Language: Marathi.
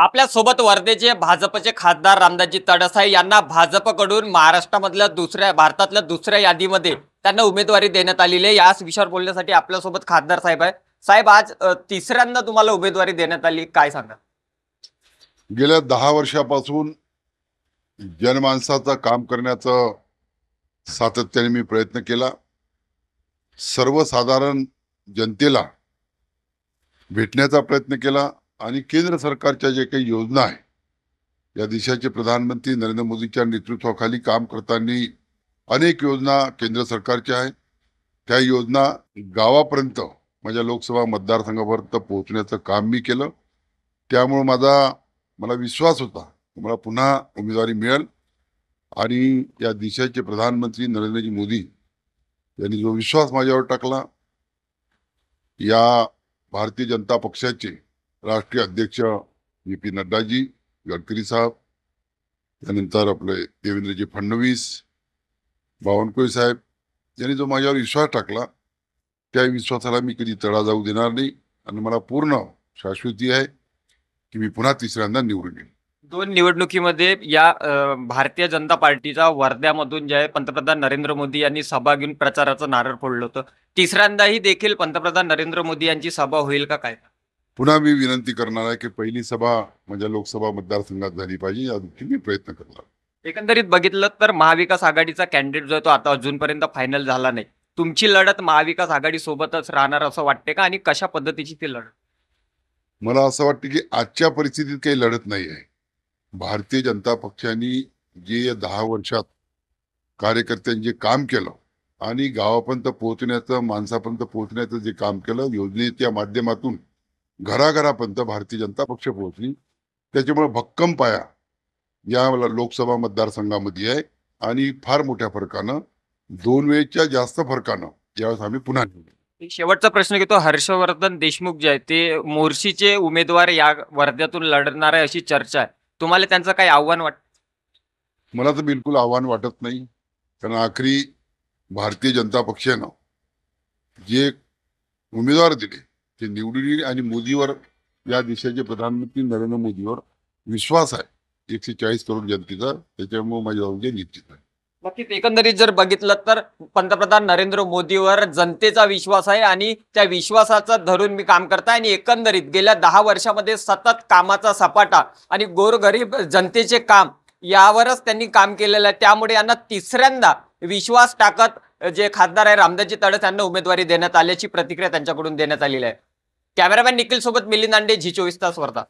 आपल्यासोबत वर्धेचे भाजपचे खासदार रामदासजी तडसाई यांना भाजपकडून महाराष्ट्रामधल्या दुसऱ्या भारतातल्या दुसऱ्या यादीमध्ये त्यांना उमेदवारी देण्यात आलेली आहे याच विषयावर बोलण्यासाठी आपल्यासोबत खासदार साहेब आहे साहेब आज तिसऱ्यांदा तुम्हाला उमेदवारी देण्यात आली काय सांगा गेल्या दहा वर्षापासून जनमानसाचं काम करण्याचं सातत्याने मी प्रयत्न केला सर्वसाधारण जनतेला भेटण्याचा प्रयत्न केला आणि केंद्र सरकारच्या जे काही योजना आहे या देशाचे प्रधानमंत्री नरेंद्र मोदीच्या नेतृत्वाखाली काम करताना अनेक योजना केंद्र सरकारच्या आहेत त्या योजना गावापर्यंत माझ्या लोकसभा मतदारसंघापर्यंत पोहोचण्याचं काम मी केलं त्यामुळं माझा मला विश्वास होता मला पुन्हा उमेदवारी मिळेल आणि या देशाचे प्रधानमंत्री नरेंद्रजी मोदी यांनी जो विश्वास माझ्यावर टाकला या भारतीय जनता पक्षाचे राष्ट्रीय अध्यक्ष जे पी नड्डाजी गडकरी साहेब त्यानंतर आपले देवेंद्रजी फडणवीस बावनकुळे साहेब यांनी जो माझ्यावर विश्वास टाकला त्या विश्वासाला मी कधी तडा जाऊ देणार नाही आणि मला पूर्ण शाश्वती आहे की मी पुन्हा तिसऱ्यांदा निवडून येईल दोन निवडणुकीमध्ये या भारतीय जनता पार्टीचा वर्ध्यामधून जे आहे पंतप्रधान नरेंद्र मोदी यांनी सभा घेऊन प्रचाराचं नारळ फोडलं होतं तिसऱ्यांदाही देखील पंतप्रधान नरेंद्र मोदी यांची सभा होईल का काय पुन्हा मी विनंती करणार आहे की पहिली सभा माझ्या लोकसभा मतदारसंघात झाली पाहिजे या दृष्टी मी प्रयत्न करणार एकंदरीत बघितलं तर महाविकास आघाडीचा कॅन्डिडेट जो आहे तो आता अजूनपर्यंत फायनल झाला नाही तुमची लढत महाविकास आघाडी सोबतच राहणार असं वाटते का आणि कशा पद्धतीची ती लढत मला असं वाटतं की आजच्या परिस्थितीत काही लढत नाही आहे भारतीय जनता पक्षाने जे या दहा वर्षात कार्यकर्त्यांनी जे काम केलं आणि गावापर्यंत पोहोचण्याचं माणसापर्यंत पोहोचण्याचं जे काम केलं योजनेच्या माध्यमातून घराघरापर्यंत भारतीय जनता पक्ष पोहोचली त्याच्यामुळे भक्कम पाया या लोकसभा मतदारसंघामध्ये आहे आणि फार मोठ्या फरकानं दोन वेळच्या जास्त फरकानं ज्यावेळेस आम्ही पुन्हा शेवटचा प्रश्न घेतो हर्षवर्धन देशमुख जे आहे ते मोर्शीचे उमेदवार या वर्ध्यातून लढणार आहे अशी चर्चा आहे तुम्हाला त्यांचं काही आव्हान वाटत मला तर बिलकुल आव्हान वाटत नाही कारण आखरी भारतीय जनता पक्षानं जे उमेदवार दिले ते निवडून आणि मोदीवर या देशाचे प्रधानमंत्री नरेंद्र मोदीवर विश्वास आहे एकशे चाळीस करोड जनतेचा त्याच्यामुळे माझी निश्चित आहे एकंदरीत जर बघितलं तर पंतप्रधान नरेंद्र मोदीवर जनतेचा विश्वास आहे आणि त्या विश्वासाचा धरून मी काम करताय आणि एकंदरीत गेल्या दहा वर्षामध्ये सतत कामाचा सपाटा आणि गोरगरीब जनतेचे काम यावरच त्यांनी काम केलेलं आहे त्यामुळे यांना तिसऱ्यांदा विश्वास टाकत जे खासदार आहे रामदासजी तडस यांना उमेदवारी देण्यात आल्याची प्रतिक्रिया त्यांच्याकडून देण्यात आलेली आहे कॅमेरामॅन निखिल सोबत मिलिंद अंडे झी चोवीस तास वर्धा